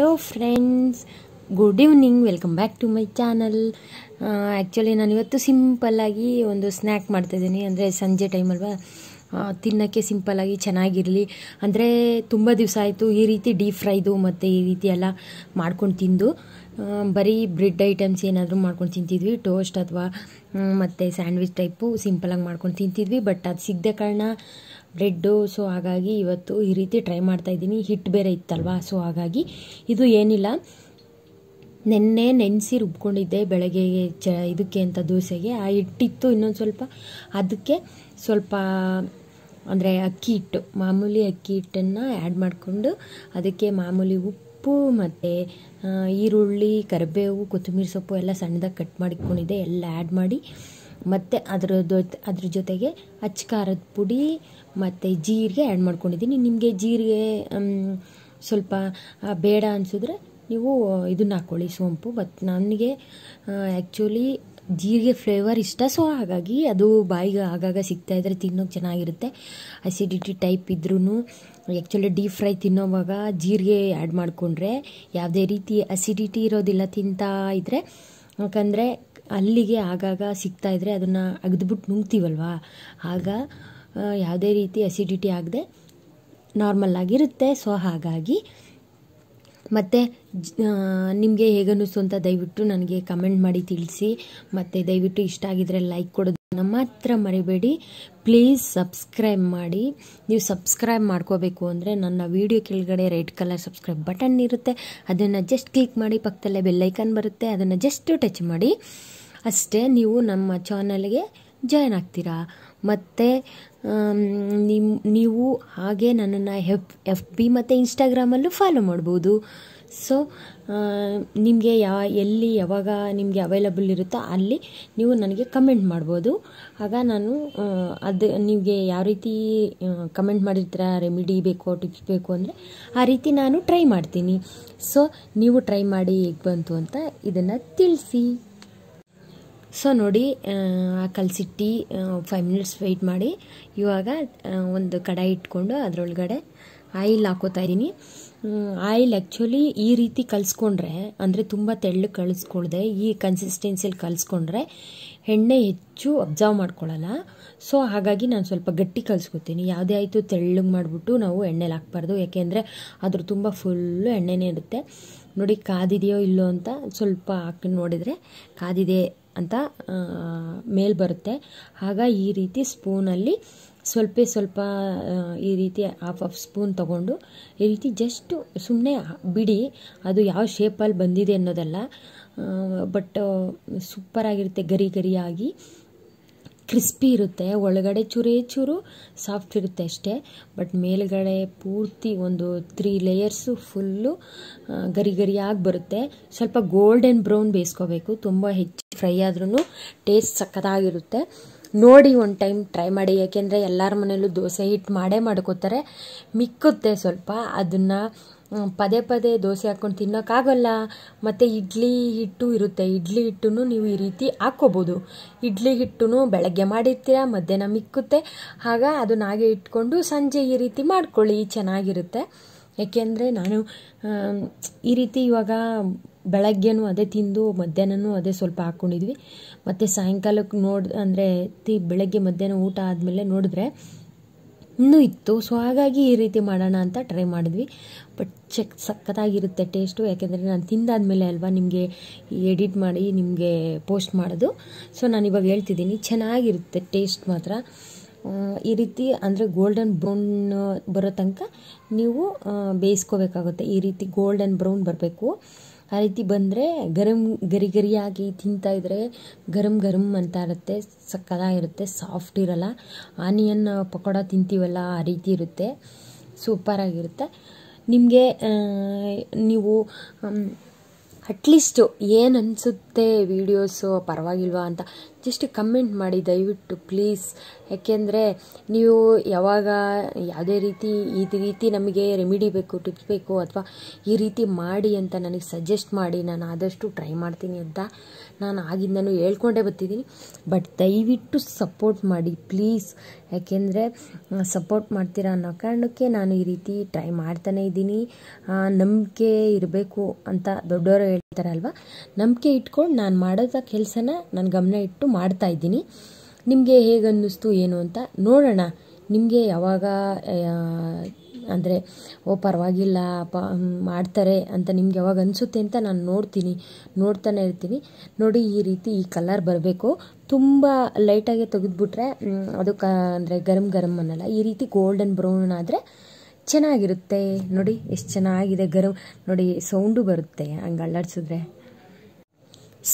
hello friends good evening welcome back to my channel actually ನಾನಿವತ್ತು ಸಿಂಪಲ್ಲಾಗಿ ಒಂದು snack ಮಾಡ್ತಾಯಿದ್ದೀನಿ ಅಂದರೆ ಸಂಜೆ ಟೈಮ್ ಅಲ್ವಾ ತಿನ್ನೋಕ್ಕೆ ಸಿಂಪಲ್ಲಾಗಿ ಚೆನ್ನಾಗಿರಲಿ ಅಂದರೆ ತುಂಬ ದಿವಸ ಆಯಿತು ಈ ರೀತಿ ಡೀಪ್ ಫ್ರೈದು ಮತ್ತು ಈ ರೀತಿ ಎಲ್ಲ ಮಾಡ್ಕೊಂಡು ತಿಂದು ಬರೀ ಬ್ರೆಡ್ ಐಟಮ್ಸ್ ಏನಾದರೂ ಮಾಡ್ಕೊಂಡು ತಿಂತಿದ್ವಿ ಟೋಸ್ಟ್ ಅಥವಾ ಮತ್ತು ಸ್ಯಾಂಡ್ವಿಚ್ ಟೈಪು ಸಿಂಪಲಾಗಿ ಮಾಡ್ಕೊಂಡು ತಿಂತಿದ್ವಿ ಬಟ್ ಅದು ಸಿಗದೆ ಕಾರಣ ಬ್ರೆಡ್ಡು ಸೊ ಹಾಗಾಗಿ ಇವತ್ತು ಈ ರೀತಿ ಟ್ರೈ ಮಾಡ್ತಾ ಇದ್ದೀನಿ ಹಿಟ್ಟು ಬೇರೆ ಇತ್ತಲ್ವಾ ಸೊ ಹಾಗಾಗಿ ಇದು ಏನಿಲ್ಲ ನೆನ್ನೆ ನೆನೆಸಿ ರುಬ್ಕೊಂಡಿದ್ದೆ ಬೆಳಗ್ಗೆ ಚ ಇದಕ್ಕೆ ಅಂತ ದೋಸೆಗೆ ಆ ಹಿಟ್ಟಿತ್ತು ಇನ್ನೊಂದು ಸ್ವಲ್ಪ ಅದಕ್ಕೆ ಸ್ವಲ್ಪ ಅಂದರೆ ಅಕ್ಕಿ ಹಿಟ್ಟು ಮಾಮೂಲಿ ಅಕ್ಕಿ ಹಿಟ್ಟನ್ನು ಆ್ಯಡ್ ಮಾಡಿಕೊಂಡು ಅದಕ್ಕೆ ಮಾಮೂಲಿ ಉಪ್ಪು ಮತ್ತು ಈರುಳ್ಳಿ ಕರಿಬೇವು ಕೊತ್ತಂಬರಿ ಸೊಪ್ಪು ಎಲ್ಲ ಸಣ್ಣದಾಗಿ ಕಟ್ ಮಾಡಿಕೊಂಡಿದ್ದೆ ಎಲ್ಲ ಆ್ಯಡ್ ಮಾಡಿ ಮತ್ತು ಅದರ ಅದ್ರ ಜೊತೆಗೆ ಅಚ್ಚಕಾರದ ಪುಡಿ ಮತ್ತು ಜೀರಿಗೆ ಆ್ಯಡ್ ಮಾಡ್ಕೊಂಡಿದ್ದೀನಿ ನಿಮಗೆ ಜೀರಿಗೆ ಸ್ವಲ್ಪ ಬೇಡ ಅನಿಸಿದ್ರೆ ನೀವು ಇದನ್ನ ಹಾಕ್ಕೊಳ್ಳಿ ಸೋಂಪು ಬಟ್ ನನಗೆ ಆ್ಯಕ್ಚುಲಿ ಜೀರಿಗೆ ಫ್ಲೇವರ್ ಇಷ್ಟ ಸೊ ಹಾಗಾಗಿ ಅದು ಬಾಯಿಗೆ ಆಗಾಗ ಸಿಗ್ತಾ ಇದ್ದರೆ ತಿನ್ನೋಕೆ ಚೆನ್ನಾಗಿರುತ್ತೆ ಅಸಿಡಿಟಿ ಟೈಪ್ ಇದ್ರೂ ಆ್ಯಕ್ಚುಲಿ ಡೀಪ್ ಫ್ರೈ ತಿನ್ನೋವಾಗ ಜೀರಿಗೆ ಆ್ಯಡ್ ಮಾಡಿಕೊಂಡ್ರೆ ಯಾವುದೇ ರೀತಿ ಅಸಿಡಿಟಿ ಇರೋದಿಲ್ಲ ತಿಂತಾ ಇದ್ದರೆ ಯಾಕಂದರೆ ಅಲ್ಲಿಗೆ ಆಗಾಗ ಸಿಗ್ತಾ ಇದ್ದರೆ ಅದನ್ನು ಅಗದ್ಬಿಟ್ಟು ನುಂಗ್ತೀವಲ್ವಾ ಆಗ ಯಾವುದೇ ರೀತಿ ಅಸಿಡಿಟಿ ಆಗದೆ ನಾರ್ಮಲ್ ಆಗಿರುತ್ತೆ ಸೊ ಹಾಗಾಗಿ ಮತ್ತು ನಿಮಗೆ ಹೇಗನ್ನಿಸ್ತು ಅಂತ ದಯವಿಟ್ಟು ನನಗೆ ಕಮೆಂಟ್ ಮಾಡಿ ತಿಳಿಸಿ ಮತ್ತು ದಯವಿಟ್ಟು ಇಷ್ಟ ಆಗಿದ್ರೆ ಲೈಕ್ ಕೊಡೋದು ನಮ್ಮ ಮಾತ್ರ ಮರಿಬೇಡಿ ಪ್ಲೀಸ್ ಸಬ್ಸ್ಕ್ರೈಬ್ ಮಾಡಿ ನೀವು ಸಬ್ಸ್ಕ್ರೈಬ್ ಮಾಡ್ಕೋಬೇಕು ಅಂದರೆ ನನ್ನ ವೀಡಿಯೋ ಕೆಳಗಡೆ ರೆಡ್ ಕಲರ್ ಸಬ್ಸ್ಕ್ರೈಬ್ ಬಟನ್ ಇರುತ್ತೆ ಅದನ್ನು ಜಸ್ಟ್ ಕ್ಲಿಕ್ ಮಾಡಿ ಪಕ್ಕದಲ್ಲೇ ಬೆಲ್ಲೈಕನ್ ಬರುತ್ತೆ ಅದನ್ನು ಜಸ್ಟ್ ಟಚ್ ಮಾಡಿ ಅಷ್ಟೇ ನೀವು ನಮ್ಮ ಚಾನಲ್ಗೆ ಜಾಯ್ನ್ ಆಗ್ತೀರಾ ಮತ್ತು ನಿಮ್ಮ ನೀವು ಹಾಗೆ ನನ್ನನ್ನು ಎಫ್ ಎಫ್ ಬಿ ಮತ್ತು ಇನ್ಸ್ಟಾಗ್ರಾಮಲ್ಲೂ ಫಾಲೋ ಮಾಡ್ಬೋದು ಸೊ ನಿಮಗೆ ಯಾವ ಎಲ್ಲಿ ಯಾವಾಗ ನಿಮಗೆ ಅವೈಲಬಲ್ ಇರುತ್ತೋ ಅಲ್ಲಿ ನೀವು ನನಗೆ ಕಮೆಂಟ್ ಮಾಡ್ಬೋದು ಆಗ ನಾನು ಅದು ನಿಮಗೆ ಯಾವ ರೀತಿ ಕಮೆಂಟ್ ಮಾಡಿರ್ತೀರ ರೆಮಿಡಿ ಬೇಕೋ ಟಿಪ್ಸ್ ಬೇಕು ಅಂದರೆ ಆ ರೀತಿ ನಾನು ಟ್ರೈ ಮಾಡ್ತೀನಿ ಸೊ ನೀವು ಟ್ರೈ ಮಾಡಿ ಹೇಗೆ ಬಂತು ಅಂತ ಇದನ್ನು ತಿಳಿಸಿ ಸೊ ನೋಡಿ ಕಲಸಿಟ್ಟು ಫೈವ್ ಮಿನಿಟ್ಸ್ ವೆಯ್ಟ್ ಮಾಡಿ ಇವಾಗ ಒಂದು ಕಡಾಯಿ ಇಟ್ಕೊಂಡು ಅದರೊಳಗಡೆ ಆಯಿಲ್ ಹಾಕೋತಾ ಇದ್ದೀನಿ ಆಯಿಲ್ ಆ್ಯಕ್ಚುಲಿ ಈ ರೀತಿ ಕಲಿಸ್ಕೊಂಡ್ರೆ ಅಂದರೆ ತುಂಬ ತೆಳ್ಳಗೆ ಕಳಿಸ್ಕೊಳ್ದೆ ಈ ಕನ್ಸಿಸ್ಟೆನ್ಸಿಯಲ್ಲಿ ಕಲಿಸ್ಕೊಂಡ್ರೆ ಎಣ್ಣೆ ಹೆಚ್ಚು ಅಬ್ಸರ್ವ್ ಮಾಡ್ಕೊಳ್ಳಲ್ಲ ಸೊ ಹಾಗಾಗಿ ನಾನು ಸ್ವಲ್ಪ ಗಟ್ಟಿ ಕಲಿಸ್ಕೊತೀನಿ ಯಾವುದೇ ಆಯಿತು ತೆಳ್ಳಗೆ ಮಾಡಿಬಿಟ್ಟು ನಾವು ಎಣ್ಣೆಲಿ ಹಾಕ್ಬಾರ್ದು ಯಾಕೆಂದರೆ ಅದ್ರ ತುಂಬ ಫುಲ್ಲು ಎಣ್ಣೆನೇ ಇರುತ್ತೆ ನೋಡಿ ಕಾದಿದೆಯೋ ಇಲ್ಲೋ ಅಂತ ಸ್ವಲ್ಪ ಹಾಕಿ ನೋಡಿದರೆ ಕಾದಿದೆ ಅಂತ ಮೇಲ್ ಬರುತ್ತೆ ಆಗ ಈ ರೀತಿ ಸ್ಪೂನಲ್ಲಿ ಸ್ವಲ್ಪ ಸ್ವಲ್ಪ ಈ ರೀತಿ ಹಾಫ್ ಆಫ್ ಸ್ಪೂನ್ ತೊಗೊಂಡು ಈ ರೀತಿ ಜಸ್ಟು ಸುಮ್ಮನೆ ಬಿಡಿ ಅದು ಯಾವ ಶೇಪಲ್ಲಿ ಬಂದಿದೆ ಅನ್ನೋದಲ್ಲ ಬಟ್ ಸೂಪರಾಗಿರುತ್ತೆ ಗರಿ ಗರಿಯಾಗಿ ಕ್ರಿಸ್ಪಿ ಇರುತ್ತೆ ಒಳಗಡೆ ಚೂರೇ ಚೂರು ಸಾಫ್ಟ್ ಇರುತ್ತೆ ಅಷ್ಟೇ ಬಟ್ ಮೇಲುಗಡೆ ಪೂರ್ತಿ ಒಂದು ತ್ರೀ ಲೇಯರ್ಸು ಫುಲ್ಲು ಗರಿ ಗರಿಯಾಗಿ ಬರುತ್ತೆ ಸ್ವಲ್ಪ ಗೋಲ್ಡನ್ ಬ್ರೌನ್ ಬೇಯಿಸ್ಕೋಬೇಕು ತುಂಬ ಹೆಚ್ಚು ಫ್ರೈ ಆದ್ರೂ ಟೇಸ್ಟ್ ಸಕ್ಕತ್ತಾಗಿರುತ್ತೆ ನೋಡಿ ಒಂದು ಟೈಮ್ ಟ್ರೈ ಮಾಡಿ ಯಾಕೆಂದರೆ ಎಲ್ಲರ ಮನೇಲೂ ದೋಸೆ ಹಿಟ್ಟು ಮಾಡೇ ಮಾಡ್ಕೋತಾರೆ ಮಿಕ್ಕುತ್ತೆ ಸ್ವಲ್ಪ ಅದನ್ನು ಪದೇ ಪದೇ ದೋಸೆ ಹಾಕ್ಕೊಂಡು ತಿನ್ನೋಕ್ಕಾಗಲ್ಲ ಮತ್ತು ಇಡ್ಲಿ ಹಿಟ್ಟು ಇರುತ್ತೆ ಇಡ್ಲಿ ಹಿಟ್ಟು ನೀವು ಈ ರೀತಿ ಹಾಕ್ಕೋಬೋದು ಇಡ್ಲಿ ಹಿಟ್ಟು ಬೆಳಗ್ಗೆ ಮಾಡಿರ್ತೀರ ಮಧ್ಯಾಹ್ನ ಮಿಕ್ಕುತ್ತೆ ಆಗ ಅದನ್ನ ಹಾಗೆ ಇಟ್ಕೊಂಡು ಸಂಜೆ ಈ ರೀತಿ ಮಾಡ್ಕೊಳ್ಳಿ ಚೆನ್ನಾಗಿರುತ್ತೆ ಏಕೆಂದರೆ ನಾನು ಈ ರೀತಿ ಇವಾಗ ಬೆಳಗ್ಗೆನೂ ಅದೇ ತಿಂದು ಮಧ್ಯಾಹ್ನನೂ ಅದೇ ಸ್ವಲ್ಪ ಹಾಕ್ಕೊಂಡಿದ್ವಿ ಮತ್ತು ಸಾಯಂಕಾಲಕ್ಕೆ ನೋಡಿ ಅಂದರೆ ತಿ ಬೆಳಗ್ಗೆ ಮಧ್ಯಾಹ್ನ ಊಟ ಆದಮೇಲೆ ನೋಡಿದ್ರೆ ಇನ್ನೂ ಇತ್ತು ಸೊ ಹಾಗಾಗಿ ಈ ರೀತಿ ಮಾಡೋಣ ಅಂತ ಟ್ರೈ ಮಾಡಿದ್ವಿ ಬಟ್ ಚೆಕ್ ಸಖತ್ತಾಗಿರುತ್ತೆ ಟೇಸ್ಟು ಯಾಕೆಂದರೆ ನಾನು ತಿಂದಾದಮೇಲೆ ಅಲ್ವಾ ನಿಮಗೆ ಎಡಿಟ್ ಮಾಡಿ ನಿಮಗೆ ಪೋಸ್ಟ್ ಮಾಡೋದು ಸೊ ನಾನು ಇವಾಗ ಹೇಳ್ತಿದ್ದೀನಿ ಚೆನ್ನಾಗಿರುತ್ತೆ ಟೇಸ್ಟ್ ಮಾತ್ರ ಈ ರೀತಿ ಅಂದರೆ ಗೋಲ್ಡನ್ ಬ್ರೌನ್ ಬರೋ ತನಕ ನೀವು ಬೇಯಿಸ್ಕೋಬೇಕಾಗುತ್ತೆ ಈ ರೀತಿ ಗೋಲ್ಡನ್ ಬ್ರೌನ್ ಬರಬೇಕು ಆ ರೀತಿ ಬಂದರೆ ಗರಂ ಗರಿ ಗರಿಯಾಗಿ ತಿಂತಾ ಇದ್ರೆ ಗರಂ ಗರಂ ಅಂತ ಇರುತ್ತೆ ಸಕ್ಕದಾಗಿರುತ್ತೆ ಸಾಫ್ಟ್ ಇರಲ್ಲ ಆನಿಯನ್ ಪಕೋಡ ತಿಂತೀವಲ್ಲ ಆ ರೀತಿ ಇರುತ್ತೆ ಸೂಪರಾಗಿರುತ್ತೆ ನಿಮಗೆ ನೀವು ಅಟ್ಲೀಸ್ಟು ಏನು ಅನಿಸುತ್ತೆ ವೀಡಿಯೋಸು ಪರವಾಗಿಲ್ವಾ ಅಂತ ಜಸ್ಟ್ ಕಮೆಂಟ್ ಮಾಡಿ ದಯವಿಟ್ಟು ಪ್ಲೀಸ್ ಯಾಕೆಂದರೆ ನೀವು ಯಾವಾಗ ಯಾವುದೇ ರೀತಿ ಈ ರೀತಿ ನಮಗೆ ರೆಮಿಡಿ ಬೇಕು ಟಿಪ್ಸ್ ಬೇಕು ಅಥವಾ ಈ ರೀತಿ ಮಾಡಿ ಅಂತ ನನಗೆ ಸಜೆಸ್ಟ್ ಮಾಡಿ ನಾನು ಆದಷ್ಟು ಟ್ರೈ ಮಾಡ್ತೀನಿ ಅಂತ ನಾನು ಆಗಿಂದನೂ ಹೇಳ್ಕೊಂಡೇ ಬರ್ತಿದ್ದೀನಿ ಬಟ್ ದಯವಿಟ್ಟು ಸಪೋರ್ಟ್ ಮಾಡಿ ಪ್ಲೀಸ್ ಯಾಕೆಂದರೆ ಸಪೋರ್ಟ್ ಮಾಡ್ತೀರಾ ಅನ್ನೋ ಕಾರಣಕ್ಕೆ ನಾನು ಈ ರೀತಿ ಟ್ರೈ ಮಾಡ್ತಾನೇ ಇದ್ದೀನಿ ನಂಬಿಕೆ ಇರಬೇಕು ಅಂತ ದೊಡ್ಡವರು ಹೇಳ್ತಾರೆ ಅಲ್ವಾ ನಂಬಿಕೆ ಇಟ್ಕೊಂಡು ನಾನು ಮಾಡೋದ ಕೆಲಸನ ನಾನು ಗಮನ ಇಟ್ಟು ಮಾಡ್ತಾ ಇದ್ದೀನಿ ನಿಮಗೆ ಹೇಗನ್ನಿಸ್ತು ಏನು ಅಂತ ನೋಡೋಣ ನಿಮಗೆ ಯಾವಾಗ ಅಂದರೆ ಓ ಪರವಾಗಿಲ್ಲ ಪ ಮಾಡ್ತಾರೆ ಅಂತ ನಿಮ್ಗೆ ಯಾವಾಗ ಅನಿಸುತ್ತೆ ಅಂತ ನಾನು ನೋಡ್ತೀನಿ ನೋಡ್ತಾನೆ ಇರ್ತೀನಿ ನೋಡಿ ಈ ರೀತಿ ಈ ಕಲರ್ ಬರಬೇಕು ತುಂಬ ಲೈಟಾಗೆ ತೆಗೆದುಬಿಟ್ರೆ ಅದು ಅಂದರೆ ಗರಮ್ ಗರಂ ಅನ್ನಲ್ಲ ಈ ರೀತಿ ಗೋಲ್ಡನ್ ಬ್ರೌನ್ ಆದರೆ ಚೆನ್ನಾಗಿರುತ್ತೆ ನೋಡಿ ಎಷ್ಟು ಚೆನ್ನಾಗಿದೆ ಗರಂ ನೋಡಿ ಸೌಂಡು ಬರುತ್ತೆ ಹಂಗೆ ಅಲ್ಲಾಡ್ಸಿದ್ರೆ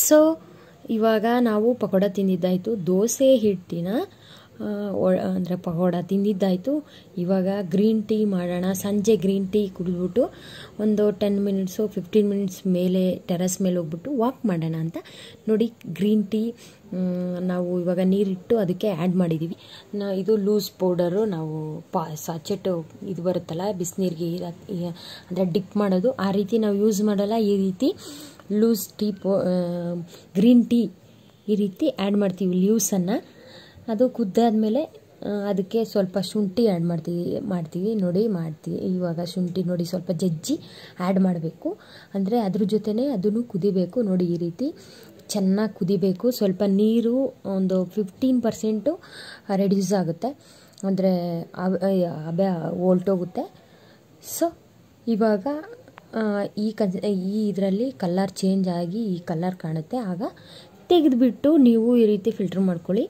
ಸೊ ಇವಾಗ ನಾವು ಪಕೋಡ ತಿಂದಿದ್ದಾಯಿತು ದೋಸೆ ಹಿಟ್ಟಿನ ಅಂದರೆ ಪಕೋಡ ತಿಂದಿದ್ದಾಯಿತು ಇವಾಗ ಗ್ರೀನ್ ಟೀ ಮಾಡೋಣ ಸಂಜೆ ಗ್ರೀನ್ ಟೀ ಕುಡಿದ್ಬಿಟ್ಟು ಒಂದು ಟೆನ್ ಮಿನಿಟ್ಸು ಫಿಫ್ಟೀನ್ ಮಿನಿಟ್ಸ್ ಮೇಲೆ ಟೆರಸ್ ಮೇಲೆ ಹೋಗ್ಬಿಟ್ಟು ವಾಕ್ ಮಾಡೋಣ ಅಂತ ನೋಡಿ ಗ್ರೀನ್ ಟೀ ನಾವು ಇವಾಗ ನೀರಿಟ್ಟು ಅದಕ್ಕೆ ಆ್ಯಡ್ ಮಾಡಿದ್ದೀವಿ ನಾ ಇದು ಲೂಸ್ ಪೌಡರು ನಾವು ಪಾ ಸಾಚೆಟ್ಟು ಇದು ಬರುತ್ತಲ್ಲ ಬಿಸಿನೀರಿಗೆ ಅಂದರೆ ಡಿಪ್ ಮಾಡೋದು ಆ ರೀತಿ ನಾವು ಯೂಸ್ ಮಾಡಲ್ಲ ಈ ರೀತಿ ಲೂಸ್ ಟೀ ಪೋ ಗ್ರೀನ್ ಟೀ ಈ ರೀತಿ ಆ್ಯಡ್ ಮಾಡ್ತೀವಿ ಲೀವ್ಸನ್ನು ಅದು ಕುದ್ದಾದಮೇಲೆ ಅದಕ್ಕೆ ಸ್ವಲ್ಪ ಶುಂಠಿ ಆ್ಯಡ್ ಮಾಡ್ತೀವಿ ಮಾಡ್ತೀವಿ ನೋಡಿ ಮಾಡ್ತೀವಿ ಇವಾಗ ಶುಂಠಿ ನೋಡಿ ಸ್ವಲ್ಪ ಜಜ್ಜಿ ಆ್ಯಡ್ ಮಾಡಬೇಕು ಅಂದರೆ ಅದ್ರ ಜೊತೆನೇ ಅದನ್ನು ಕುದಿಬೇಕು ನೋಡಿ ಈ ರೀತಿ ಚೆನ್ನಾಗಿ ಕುದಿಬೇಕು ಸ್ವಲ್ಪ ನೀರು ಒಂದು ಫಿಫ್ಟೀನ್ ಪರ್ಸೆಂಟು ರೆಡ್ಯೂಸ್ ಆಗುತ್ತೆ ಅಂದರೆ ಅಬೆ ಓಲ್ಟೋಗುತ್ತೆ ಸೊ ಇವಾಗ ಈ ಕನ್ ಈ ಇದರಲ್ಲಿ ಕಲ್ಲರ್ ಚೇಂಜ್ ಆಗಿ ಈ ಕಲರ್ ಕಾಣುತ್ತೆ ಆಗ ತೆಗೆದುಬಿಟ್ಟು ನೀವು ಈ ರೀತಿ ಫಿಲ್ಟ್ರ್ ಮಾಡ್ಕೊಳ್ಳಿ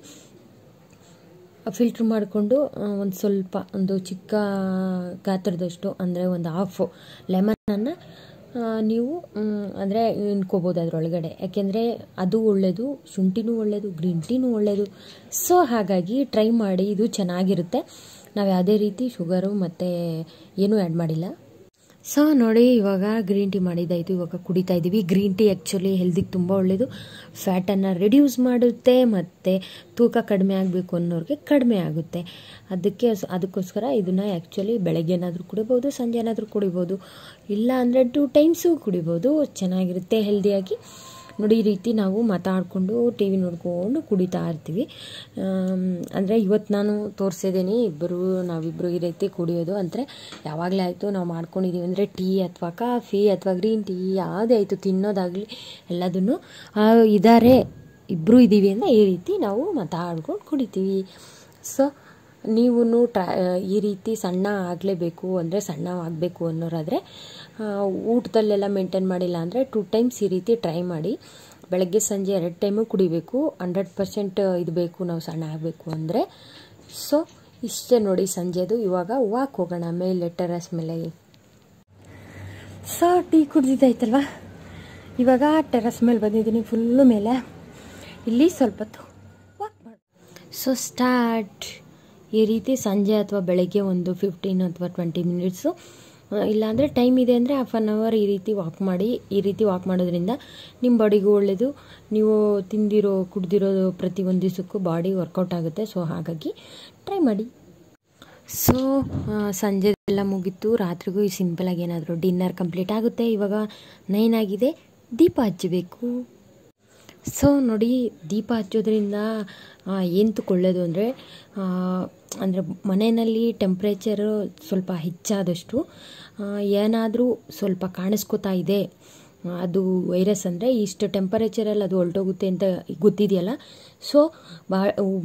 ಫಿಲ್ಟ್ರ್ ಮಾಡಿಕೊಂಡು ಒಂದು ಸ್ವಲ್ಪ ಒಂದು ಚಿಕ್ಕ ಗಾತ್ರದಷ್ಟು ಅಂದರೆ ಒಂದು ಹಾಫು ಲೆಮನನ್ನು ನೀವು ಅಂದರೆ ಇನ್ಕೋಬೋದು ಅದರೊಳಗಡೆ ಯಾಕೆಂದರೆ ಅದು ಒಳ್ಳೆಯದು ಶುಂಠಿನೂ ಒಳ್ಳೆಯದು ಗ್ರೀನ್ ಟೀನೂ ಒಳ್ಳೆಯದು ಸೊ ಹಾಗಾಗಿ ಟ್ರೈ ಮಾಡಿ ಇದು ಚೆನ್ನಾಗಿರುತ್ತೆ ನಾವು ಯಾವುದೇ ರೀತಿ ಶುಗರು ಮತ್ತು ಏನೂ ಆ್ಯಡ್ ಮಾಡಿಲ್ಲ ಸೊ ನೋಡಿ ಇವಾಗ ಗ್ರೀನ್ ಟೀ ಮಾಡಿದ್ದಾಯಿತು ಇವಾಗ ಕುಡಿತಾ ಇದ್ದೀವಿ ಗ್ರೀನ್ ಟೀ ಆ್ಯಕ್ಚುಲಿ ಹೆಲ್ದಿಗೆ ತುಂಬ ಒಳ್ಳೆಯದು ಫ್ಯಾಟನ್ನು ರಿಡ್ಯೂಸ್ ಮಾಡುತ್ತೆ ಮತ್ತು ತೂಕ ಕಡಿಮೆ ಆಗಬೇಕು ಅನ್ನೋರಿಗೆ ಕಡಿಮೆ ಆಗುತ್ತೆ ಅದಕ್ಕೆ ಅದಕ್ಕೋಸ್ಕರ ಇದನ್ನು ಆ್ಯಕ್ಚುಲಿ ಬೆಳಗ್ಗೆ ಏನಾದರೂ ಕುಡಿಬೋದು ಸಂಜೆ ಏನಾದರೂ ಕುಡಿಬೋದು ಇಲ್ಲ ಅಂದರೆ ಟೂ ಟೈಮ್ಸು ಕುಡಿಬೋದು ಚೆನ್ನಾಗಿರುತ್ತೆ ಹೆಲ್ದಿಯಾಗಿ ನೋಡಿ ಈ ರೀತಿ ನಾವು ಮಾತಾಡಿಕೊಂಡು ಟಿ ವಿ ನೋಡ್ಕೊಂಡು ಕುಡಿತಾ ಇರ್ತೀವಿ ಅಂದರೆ ಇವತ್ತು ನಾನು ತೋರಿಸಿದ್ದೀನಿ ಇಬ್ಬರು ನಾವಿಬ್ಬರು ಈ ರೀತಿ ಕುಡಿಯೋದು ಅಂದರೆ ಯಾವಾಗಲೇ ಆಯಿತು ನಾವು ಮಾಡ್ಕೊಂಡಿದ್ದೀವಿ ಅಂದರೆ ಟೀ ಅಥವಾ ಕಾಫಿ ಅಥವಾ ಗ್ರೀನ್ ಟೀ ಯಾವುದೇ ಆಯಿತು ತಿನ್ನೋದಾಗಲಿ ಎಲ್ಲದನ್ನು ಇದ್ದಾರೆ ಇಬ್ಬರು ಇದ್ದೀವಿ ಅಂದರೆ ಈ ರೀತಿ ನಾವು ಮಾತಾಡ್ಕೊಂಡು ಕುಡಿತೀವಿ ಸೊ ನೀವು ಟ್ರಾ ಈ ರೀತಿ ಸಣ್ಣ ಆಗಲೇಬೇಕು ಅಂದರೆ ಸಣ್ಣ ಆಗಬೇಕು ಅನ್ನೋರಾದರೆ ಊಟದಲ್ಲೆಲ್ಲ ಮೇಂಟೈನ್ ಮಾಡಿಲ್ಲ ಅಂದರೆ ಟು ಟೈಮ್ಸ್ ಈ ರೀತಿ ಟ್ರೈ ಮಾಡಿ ಬೆಳಗ್ಗೆ ಸಂಜೆ ಎರಡು ಟೈಮು ಕುಡಿಬೇಕು ಹಂಡ್ರೆಡ್ ಪರ್ಸೆಂಟ್ ಇದು ಬೇಕು ನಾವು ಸಣ್ಣ ಆಗಬೇಕು ಅಂದರೆ ಸೊ ಇಷ್ಟೇ ನೋಡಿ ಸಂಜೆದು ಇವಾಗ ವಾಕ್ ಹೋಗೋಣ ಮೇಲೆ ಟೆರಸ್ ಮೇಲೆ ಸೊ ಟೀ ಕುಡ್ದಿದ್ದಾಯ್ತಲ್ವ ಇವಾಗ ಟೆರಸ್ ಮೇಲೆ ಬಂದಿದ್ದೀನಿ ಫುಲ್ಲು ಮೇಲೆ ಇಲ್ಲಿ ಸ್ವಲ್ಪ ವಾಕ್ ಮಾಡಿ ಸೊ ಸ್ಟಾರ್ಟ್ ಈ ರೀತಿ ಸಂಜೆ ಅಥವಾ ಬೆಳಗ್ಗೆ ಒಂದು ಫಿಫ್ಟೀನ್ ಅಥವಾ ಟ್ವೆಂಟಿ ಮಿನಿಟ್ಸು ಇಲ್ಲಾಂದರೆ ಟೈಮ್ ಇದೆ ಅಂದರೆ ಹಾಫ್ ಆನ್ ಅವರ್ ಈ ರೀತಿ ವಾಕ್ ಮಾಡಿ ಈ ರೀತಿ ವಾಕ್ ಮಾಡೋದ್ರಿಂದ ನಿಮ್ಮ ಬಾಡಿಗೂ ಒಳ್ಳೆಯದು ನೀವು ತಿಂದಿರೋ ಕುಡ್ದಿರೋ ಒಂದು ದಿವಸಕ್ಕೂ ಬಾಡಿ ವರ್ಕೌಟ್ ಆಗುತ್ತೆ ಸೊ ಹಾಗಾಗಿ ಟ್ರೈ ಮಾಡಿ ಸೊ ಸಂಜೆ ಎಲ್ಲ ಮುಗೀತು ರಾತ್ರಿಗೂ ಈ ಸಿಂಪಲಾಗಿ ಏನಾದರೂ ಡಿನ್ನರ್ ಕಂಪ್ಲೀಟ್ ಆಗುತ್ತೆ ಇವಾಗ ನೈನ್ ಆಗಿದೆ ದೀಪ ಹಚ್ಚಬೇಕು ಸೊ ನೋಡಿ ದೀಪ ಹಚ್ಚೋದ್ರಿಂದ ಏನು ಕೊಳ್ಳೋದು ಅಂದರೆ ಅಂದರೆ ಮನೆಯಲ್ಲಿ ಟೆಂಪ್ರೇಚರು ಸ್ವಲ್ಪ ಹೆಚ್ಚಾದಷ್ಟು ಏನಾದರೂ ಸ್ವಲ್ಪ ಕಾಣಿಸ್ಕೋತಾ ಇದೆ ಅದು ವೈರಸ್ ಅಂದರೆ ಇಷ್ಟು ಟೆಂಪರೇಚರಲ್ಲಿ ಅದು ಹೊರಟೋಗುತ್ತೆ ಅಂತ ಗೊತ್ತಿದೆಯಲ್ಲ ಸೊ ಬಾ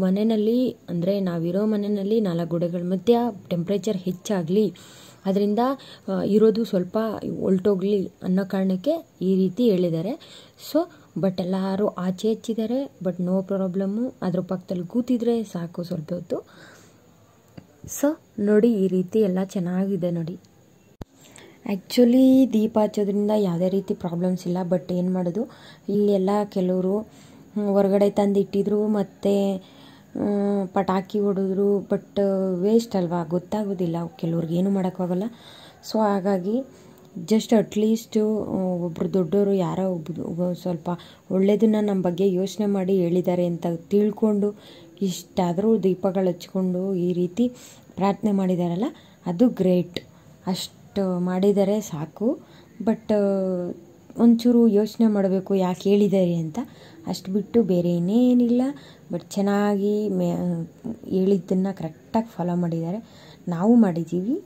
ಮನೆಯಲ್ಲಿ ಅಂದರೆ ನಾವಿರೋ ಮನೆಯಲ್ಲಿ ನಾಲ್ಕು ಗೋಡೆಗಳ ಮಧ್ಯ ಟೆಂಪ್ರೇಚರ್ ಹೆಚ್ಚಾಗಲಿ ಅದರಿಂದ ಇರೋದು ಸ್ವಲ್ಪ ಹೊರಟೋಗ್ಲಿ ಅನ್ನೋ ಕಾರಣಕ್ಕೆ ಈ ರೀತಿ ಹೇಳಿದ್ದಾರೆ ಸೊ ಬಟ್ ಎಲ್ಲರೂ ಆಚೆ ಹಚ್ಚಿದ್ದಾರೆ ಬಟ್ ನೋ ಪ್ರಾಬ್ಲಮ್ಮು ಅದ್ರ ಪಕ್ಕದಲ್ಲಿ ಕೂತಿದ್ರೆ ಸಾಕು ಸ್ವಲ್ಪ ಹೊತ್ತು ಸೊ ನೋಡಿ ಈ ರೀತಿ ಎಲ್ಲ ಚೆನ್ನಾಗಿದೆ ನೋಡಿ ಆ್ಯಕ್ಚುಲಿ ದೀಪ ಹಚ್ಚೋದ್ರಿಂದ ಯಾವುದೇ ರೀತಿ ಪ್ರಾಬ್ಲಮ್ಸ್ ಇಲ್ಲ ಬಟ್ ಏನು ಮಾಡೋದು ಇಲ್ಲೆಲ್ಲ ಕೆಲವರು ಹೊರಗಡೆ ತಂದಿಟ್ಟಿದ್ರು ಮತ್ತು ಪಟಾಕಿ ಹೊಡೆದ್ರು ಬಟ್ ವೇಸ್ಟ್ ಅಲ್ವಾ ಗೊತ್ತಾಗೋದಿಲ್ಲ ಕೆಲವ್ರಿಗೆ ಏನು ಮಾಡೋಕ್ಕಾಗಲ್ಲ ಸೊ ಹಾಗಾಗಿ ಜಸ್ಟ್ ಅಟ್ಲೀಸ್ಟು uh, ಒಬ್ಬರು ದೊಡ್ಡವರು ಯಾರೋ ಒಬ್ಬರು ಸ್ವಲ್ಪ ಒಳ್ಳೇದನ್ನು ನಮ್ಮ ಬಗ್ಗೆ ಯೋಚನೆ ಮಾಡಿ ಹೇಳಿದ್ದಾರೆ ಅಂತ ತಿಳ್ಕೊಂಡು ಇಷ್ಟಾದರೂ ದೀಪಗಳು ಹಚ್ಕೊಂಡು ಈ ರೀತಿ ಪ್ರಾರ್ಥನೆ ಮಾಡಿದಾರಲ್ಲ ಅದು ಗ್ರೇಟ್ ಅಷ್ಟು ಮಾಡಿದರೆ ಸಾಕು ಬಟ್ uh, ಒಂಚೂರು ಯೋಚನೆ ಮಾಡಬೇಕು ಯಾಕೆ ಹೇಳಿದ್ದಾರೆ ಅಂತ ಅಷ್ಟು ಬಿಟ್ಟು ಬೇರೆ ಏನೇನಿಲ್ಲ ಬಟ್ ಚೆನ್ನಾಗಿ ಮೇ ಹೇಳಿದ್ದನ್ನು ಕರೆಕ್ಟಾಗಿ ಫಾಲೋ ಮಾಡಿದ್ದಾರೆ ನಾವು ಮಾಡಿದ್ದೀವಿ